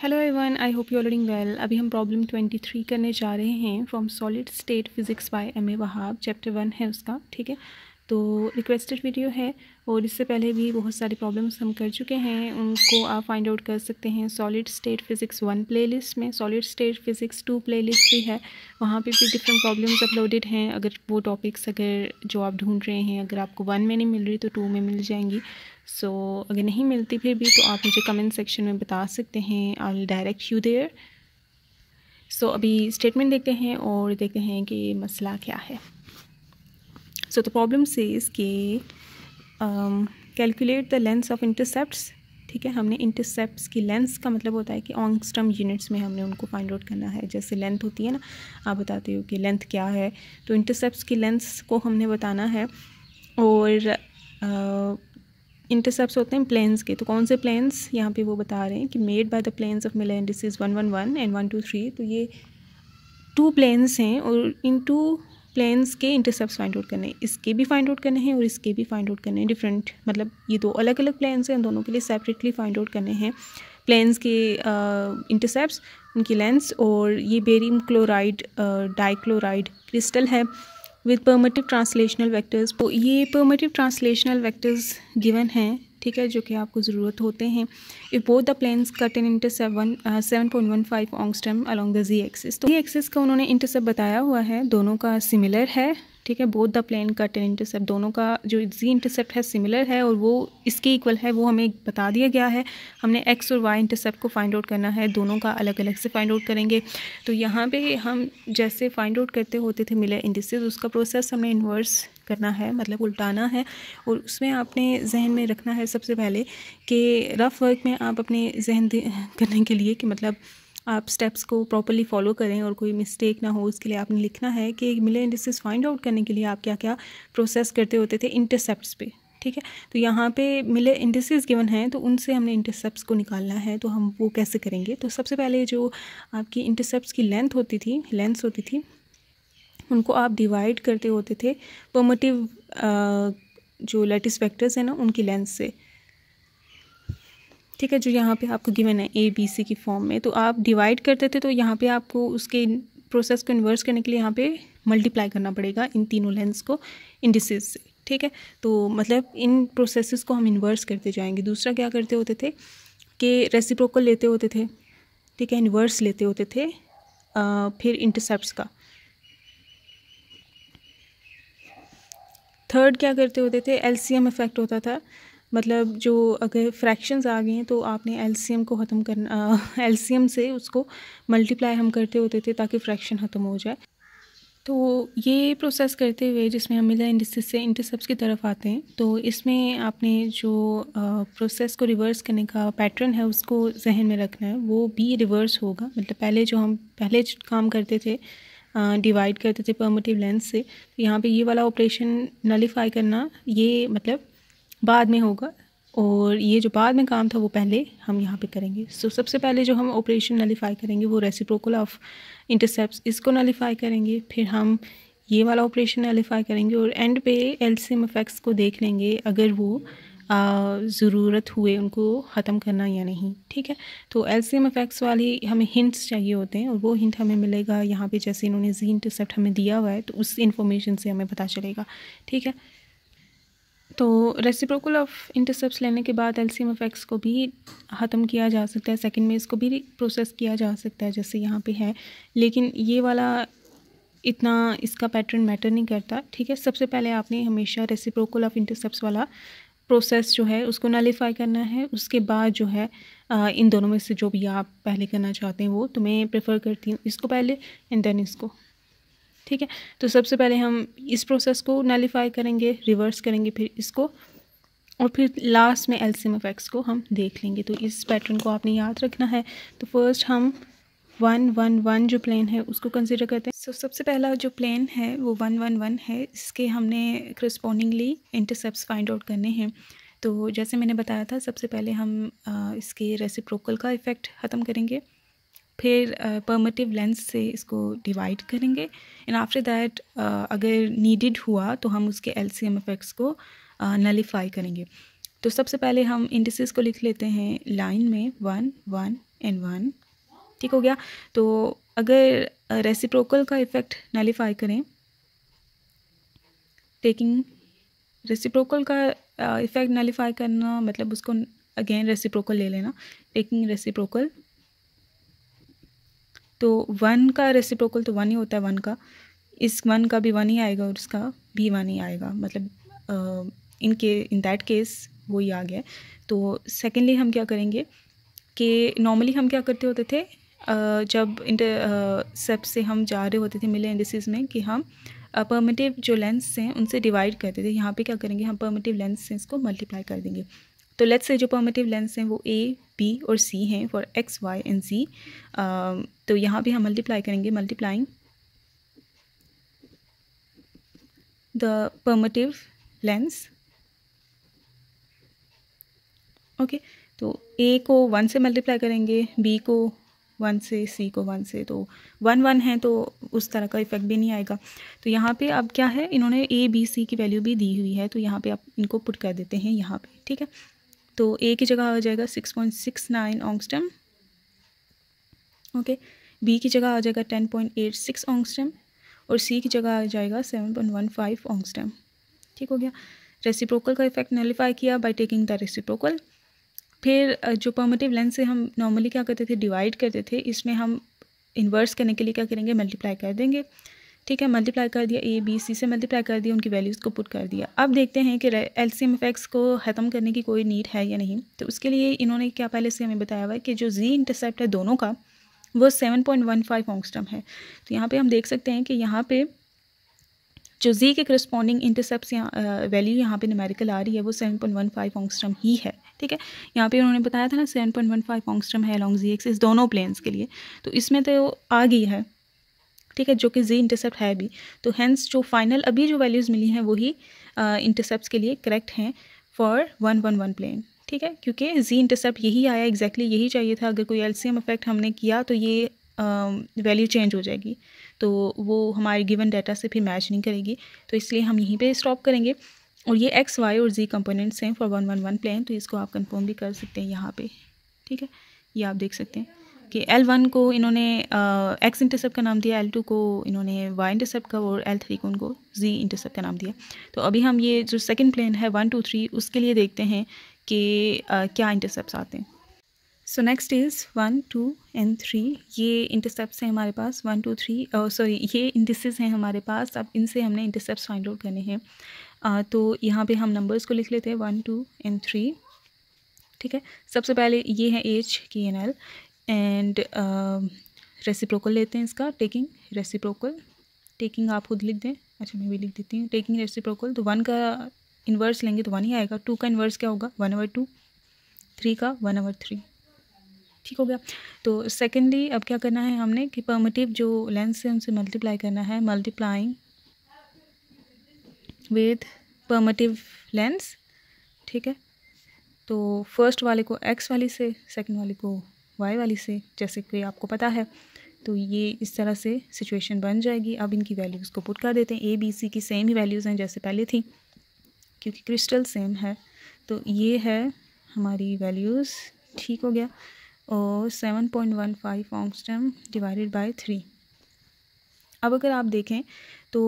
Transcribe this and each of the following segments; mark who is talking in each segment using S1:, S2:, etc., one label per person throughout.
S1: hello everyone I hope you all doing well अभी हम problem twenty three करने जा रहे हैं from solid state physics by M A Wahab chapter one है उसका ठीक है तो रिक्वेस्टेड वीडियो है और इससे पहले भी बहुत सारी प्रॉब्लम्स हम कर चुके हैं उनको आप फाइंड आउट कर सकते हैं solid state physics one playlist में solid state physics two playlist भी है वहाँ पे भी डिफरेंट प्रॉब्लम्स अपलोडेड हैं अगर वो टॉपिक्स अगर जो आप ढूंढ रहे हैं अगर आपको वन में नहीं मिल रही तो टू में मिल जाएंगी सो so, अगर नहीं मिलती फिर भी तो आप मुझे कमेंट सेक्शन में बता सकते हैं I direct you there so अभी स्टेटमेंट देखते हैं और देखते हैं कि मसला क्या है सो द प्रॉब्लम से कि calculate the lengths of intercept ठीक है हमने इंटरसेप्ट की लेंस का मतलब होता है कि ऑंगस्टम यूनिट्स में हमने उनको फाइंड आउट करना है जैसे लेंथ होती है ना आप बताते हो कि लेंथ क्या है तो इंटरसेप्ट की लेंस को हमने बताना है और इंटरसेप्ट uh, होते हैं प्लेन्स के तो कौन से प्लेन्स यहाँ पे वो बता रहे हैं कि made by the planes of Miller indices one one one and one two three तो ये टू प्लेन्स हैं और इन टू प्लेन्स के इंटरसेप्ट फाइंड आउट करने हैं इसके भी फाइंड आउट करने हैं और इसके भी फाइंड आउट करने हैं डिफरेंट मतलब ये दो अलग अलग प्लेन्स हैं दोनों के लिए सेपरेटली फाइंड आउट करने हैं प्लेन्स के इंटरसेप्ट उनकी लेंस और ये बेरियम क्लोराइड डाइक्लोराइड क्रिस्टल है विद परमेटिव ट्रांसलेशनल वैक्टर्स तो ये परमेटिव ट्रांसलेशनल वैक्टर्स गिवन हैं ठीक है जो कि आपको ज़रूरत होते हैं if both the planes cut in intercept seven point one five angstrom along the z axis तो ये एक्सिस का उन्होंने इंटरसेप्ट बताया हुआ है दोनों का सिमिलर है ठीक है both the plane cut and intercept दोनों का जो जी इंटरसेप्ट है सिमिलर है और वो इसके इक्वल है वो हमें बता दिया गया है हमने एक्स और वाई इंटरसेप्ट को फाइंड आउट करना है दोनों का अलग अलग से फाइंड आउट करेंगे तो यहाँ पे हम जैसे फाइंड आउट करते होते थे मिलर इंडिसेस उसका प्रोसेस हमने इन्वर्स करना है मतलब उल्टाना है और उसमें आपने जहन में रखना है सबसे पहले कि रफ़ वर्क में आप अपने जहन करने के लिए कि मतलब आप स्टेप्स को प्रॉपरली फॉलो करें और कोई मिस्टेक ना हो उसके लिए आपने लिखना है कि मिले इंडस्ट्रीज फाइंड आउट करने के लिए आप क्या क्या प्रोसेस करते होते थे इंटरसेप्ट पे ठीक है तो यहाँ पे मिले इंडस्ट्रीज गिवन हैं तो उनसे हमने इंटरसेप्ट को निकालना है तो हम वो कैसे करेंगे तो सबसे पहले जो आपकी इंटरसेप्ट की लेंथ होती थी लेंथ होती थी उनको आप डिवाइड करते होते थे परमोटिव जो लेटिस वेक्टर्स हैं ना उनकी लेंथ से ठीक है जो यहाँ पे आपको गिवन है ए बी सी की फॉर्म में तो आप डिवाइड करते थे तो यहाँ पे आपको उसके प्रोसेस को इन्वर्स करने के लिए यहाँ पे मल्टीप्लाई करना पड़ेगा इन तीनों लेंस को इंडिसेस से ठीक है तो मतलब इन प्रोसेसेस को हम इन्वर्स करते जाएंगे दूसरा क्या करते होते थे कि रेसिप्रोकल लेते होते थे ठीक है इन्वर्स लेते होते थे आ, फिर इंटरसेप्ट का थर्ड क्या करते होते थे एल इफ़ेक्ट होता था मतलब जो अगर फ्रैक्शंस आ गए हैं तो आपने एल को ख़त्म करना एलसीएम से उसको मल्टीप्लाई हम करते होते थे ताकि फ्रैक्शन ख़त्म हो जाए तो ये प्रोसेस करते हुए जिसमें हम मिला इंडिसेस से इंटरसेप्ट की तरफ आते हैं तो इसमें आपने जो प्रोसेस को रिवर्स करने का पैटर्न है उसको जहन में रखना है वो भी रिवर्स होगा मतलब पहले जो हम पहले काम करते थे डिवाइड करते थे परमोटिव लेंस से तो यहाँ पे ये वाला ऑपरेशन नलीफाई करना ये मतलब बाद में होगा और ये जो बाद में काम था वो पहले हम यहाँ पे करेंगे सो so, सबसे पहले जो हम ऑपरेशन नलीफाई करेंगे वो रेसिप्रोकल ऑफ इंटरसेप्ट इसको नलीफाई करेंगे फिर हम ये वाला ऑपरेशन नलीफाई करेंगे और एंड पे एल इफेक्ट्स को देख लेंगे अगर वो ज़रूरत हुए उनको ख़त्म करना या नहीं ठीक है तो एल्सियम इफ़ेक्ट्स वाली हमें हिंट्स चाहिए होते हैं और वो हिंट हमें मिलेगा यहाँ पे जैसे इन्होंने जी इंटरसेप्ट हमें दिया हुआ है तो उस इंफॉर्मेशन से हमें पता चलेगा ठीक है तो रेसिप्रोकल ऑफ इंटरसेप्ट लेने के बाद एल्सियम इफेक्ट्स को भी ख़त्म किया जा सकता है सेकेंड में इसको भी प्रोसेस किया जा सकता है जैसे यहाँ पर है लेकिन ये वाला इतना इसका पैटर्न मैटर नहीं करता ठीक है सबसे पहले आपने हमेशा रेसिप्रोकल ऑफ इंटरसेप्ट वाला प्रोसेस जो है उसको नलीफाई करना है उसके बाद जो है आ, इन दोनों में से जो भी आप पहले करना चाहते हैं वो तो मैं प्रेफर करती हूँ इसको पहले एंड देन इसको ठीक है तो सबसे पहले हम इस प्रोसेस को नलीफाई करेंगे रिवर्स करेंगे फिर इसको और फिर लास्ट में एल्सियम एफ को हम देख लेंगे तो इस पैटर्न को आपने याद रखना है तो फर्स्ट हम वन वन वन जो प्लेन है उसको कंसिडर करते हैं सो so, सबसे पहला जो प्लेन है वो वन वन वन है इसके हमने करस्पॉन्डिंगली इंटरसेप्ट फाइंड आउट करने हैं तो जैसे मैंने बताया था सबसे पहले हम आ, इसके रेसिप्रोकल का इफ़ेक्ट ख़त्म करेंगे फिर परमेटिव लेंस से इसको डिवाइड करेंगे एंड आफ्टर दैट अगर नीडिड हुआ तो हम उसके एल सी एम इफ़ेक्ट्स को नलीफाई करेंगे तो सबसे पहले हम इंडिसेस को लिख लेते हैं लाइन में वन वन एंड वन ठीक हो गया तो अगर रेसिप्रोकल का इफ़ेक्ट नलीफाई करें टेकिंग रेसिप्रोकल का इफ़ेक्ट नलीफाई करना मतलब उसको अगेन रेसिप्रोकल ले लेना टेकिंग रेसिप्रोकल तो वन का रेसिप्रोकल तो वन ही होता है वन का इस वन का भी वन ही आएगा और उसका भी वन ही आएगा मतलब इन के इन दैट केस वो ही आ गया तो सेकेंडली हम क्या करेंगे कि नॉर्मली हम क्या करते होते थे जब इंटर सेप से हम जा रहे होते थे मिले इंडिसिस में कि हम परमेटिव जो लेंस हैं उनसे डिवाइड करते थे यहाँ पे क्या करेंगे हम परमेटिव लेंस से इसको मल्टीप्लाई कर देंगे तो लेट्स से जो परमेटिव लेंस हैं वो ए बी और सी हैं for x y and z तो यहाँ भी हम मल्टीप्लाई करेंगे multiplying the primitive lengths okay तो ए को वन से मल्टीप्लाई करेंगे बी को वन से सी को वन से तो वन वन है तो उस तरह का इफेक्ट भी नहीं आएगा तो यहाँ पे अब क्या है इन्होंने ए बी सी की वैल्यू भी दी हुई है तो यहाँ पे आप इनको पुट कर देते हैं यहाँ पे ठीक है तो ए की जगह आ जाएगा six point six nine angstrom okay B की जगह आ जाएगा ten point eight six angstrom और सी की जगह आ जाएगा seven point one five angstrom ठीक हो गया रेसिप्रोकल का इफेक्ट नलीफाई किया बाई टेकिंग द रेसिप्रोकल फिर जो पॉमेटिव लेंस से हम नॉर्मली क्या करते थे डिवाइड करते थे इसमें हम इन्वर्स करने के लिए क्या करेंगे मल्टीप्लाई कर देंगे ठीक है मल्टीप्लाई कर दिया ए बी सी से मल्टीप्लाई कर दिया उनकी वैल्यूज़ को पुट कर दिया अब देखते हैं कि एल सी एम इफेक्ट्स को ख़त्म करने की कोई नीड है या नहीं तो उसके लिए इन्होंने क्या पहले से हमें बताया हुआ है कि जो जी इंटरसेप्ट है दोनों का वो seven point one five angstrom है तो यहाँ पर हम देख सकते हैं कि यहाँ पर जो जी के करस्पॉन्डिंग इंटरसेप्ट यहाँ वैल्यू यहाँ पर न्यूमेरिकल आ रही है वो seven point one five angstrom ही है ठीक है यहाँ पे उन्होंने बताया था ना seven point one five angstrom है लॉन्ग जी एक्स इस दोनों प्लेन्स के लिए तो इसमें तो आ गई है ठीक है जो कि जी इंटरसेप्ट है भी तो हैंस जो फाइनल अभी जो वैल्यूज़ मिली हैं वही इंटरसेप्ट के लिए करेक्ट हैं for one one one plane ठीक है क्योंकि जी इंटरसेप्ट यही आया एग्जैक्टली exactly यही चाहिए था अगर कोई एलसीएम इफेक्ट हमने किया तो ये वैल्यू uh, चेंज हो जाएगी तो वो हमारे गिवन डाटा से फिर मैच नहीं करेगी तो इसलिए हम यहीं पे स्टॉप करेंगे और ये एक्स वाई और जी कंपोनेंट्स हैं for one one one plane तो इसको आप कंफर्म भी कर सकते हैं यहाँ पे ठीक है ये आप देख सकते हैं कि एल वन को इन्होंने एक्स इंटरसेप्ट का नाम दिया एल टू को इन्होंने वाई इंटरसेप्ट का और एल थ्री को उनको जी इंटरसेप्ट का नाम दिया तो अभी हम ये जो सेकेंड प्लान है वन टू थ्री उसके लिए देखते हैं कि क्या इंटरसेप्ट आते हैं so next is one two and three ये इंटरसेप्ट हैं हमारे पास वन टू थ्री सॉरी ये इंडिसेस हैं हमारे पास अब इनसे हमने इंटरसेप्ट फाइंड आउट करने हैं तो यहाँ पे हम नंबर्स को लिख लेते हैं वन टू एंड थ्री ठीक है सबसे पहले ये है एच के एन एल एंड रेसिप्रोकल लेते हैं इसका टेकिंग रेसिप्रोकल टेकिंग आप खुद लिख दें अच्छा मैं भी लिख देती हूँ टेकिंग रेसिप्रोकल तो वन का इन्वर्स लेंगे तो वन ही आएगा टू का इन्वर्स क्या होगा वन ओवर टू थ्री का वन ओवर थ्री ठीक हो गया तो सेकेंडली अब क्या करना है हमने कि परमेटिव जो लेंस है उनसे मल्टीप्लाई करना है मल्टीप्लाइंग विद परमेटिव लेंस ठीक है तो फर्स्ट वाले को एक्स वाली से सेकंड वाले को वाई वाली से जैसे कि आपको पता है तो ये इस तरह से सिचुएशन बन जाएगी अब इनकी वैल्यूज़ को पुट कर देते हैं ए बी सी की सेम ही वैल्यूज़ हैं जैसे पहले थी क्योंकि क्रिस्टल सेम है तो ये है हमारी वैल्यूज़ ठीक हो गया और seven point one five angstrom divided by three अब अगर आप देखें तो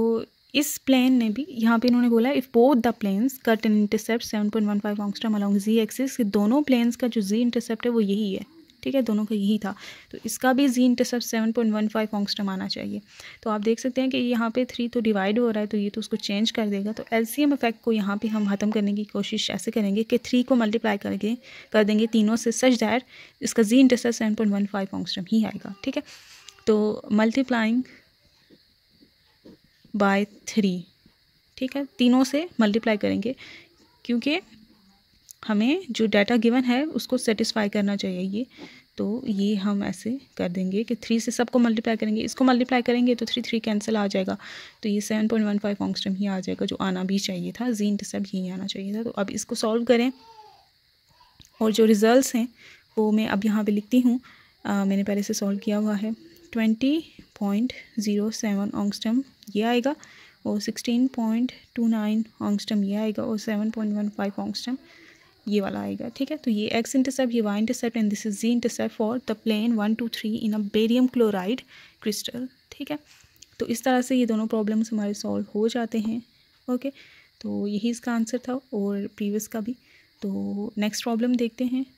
S1: इस प्लेन ने भी यहाँ पे इन्होंने बोला if both the planes cut in intercept seven point one five angstrom along z axis कि दोनों प्लेन्स का जो जी इंटरसेप्ट है वो यही है ठीक है दोनों का यही था तो इसका भी z intercept seven point one five angstrom आना चाहिए तो आप देख सकते हैं कि यहाँ पे थ्री तो डिवाइड हो रहा है तो ये तो उसको चेंज कर देगा तो एम इफेक्ट को यहाँ पर हम ख़त्म करने की कोशिश ऐसे करेंगे कि थ्री को मल्टीप्लाई करके कर देंगे तीनों से सच दायर इसका z intercept seven point one five angstrom ही आएगा ठीक है तो मल्टीप्लाइंग बाय थ्री ठीक है तीनों से मल्टीप्लाई करेंगे क्योंकि हमें जो डाटा गिवन है उसको सेटिस्फाई करना चाहिए ये तो ये हम ऐसे कर देंगे कि थ्री से सबको मल्टीप्लाई करेंगे इसको मल्टीप्लाई करेंगे तो थ्री थ्री कैंसिल आ जाएगा तो ये seven point one five angstrom ही आ जाएगा जो आना भी चाहिए था जी इंटरसेप यही आना चाहिए था तो अब इसको सॉल्व करें और जो रिज़ल्ट हैं वो मैं अब यहाँ पर लिखती हूँ मैंने पहले से सॉल्व किया हुआ है twenty point zero seven angstrom ये आएगा और sixteen point two nine angstrom ये आएगा और seven point one five angstrom ये वाला आएगा ठीक है तो ये एक्स इंटरसेप्ट ये y intercept and this is z intercept for the plane one two three in a barium chloride crystal ठीक है तो इस तरह से ये दोनों प्रॉब्लम्स हमारे सॉल्व हो जाते हैं ओके तो यही इसका आंसर था और प्रीवियस का भी तो नेक्स्ट प्रॉब्लम देखते हैं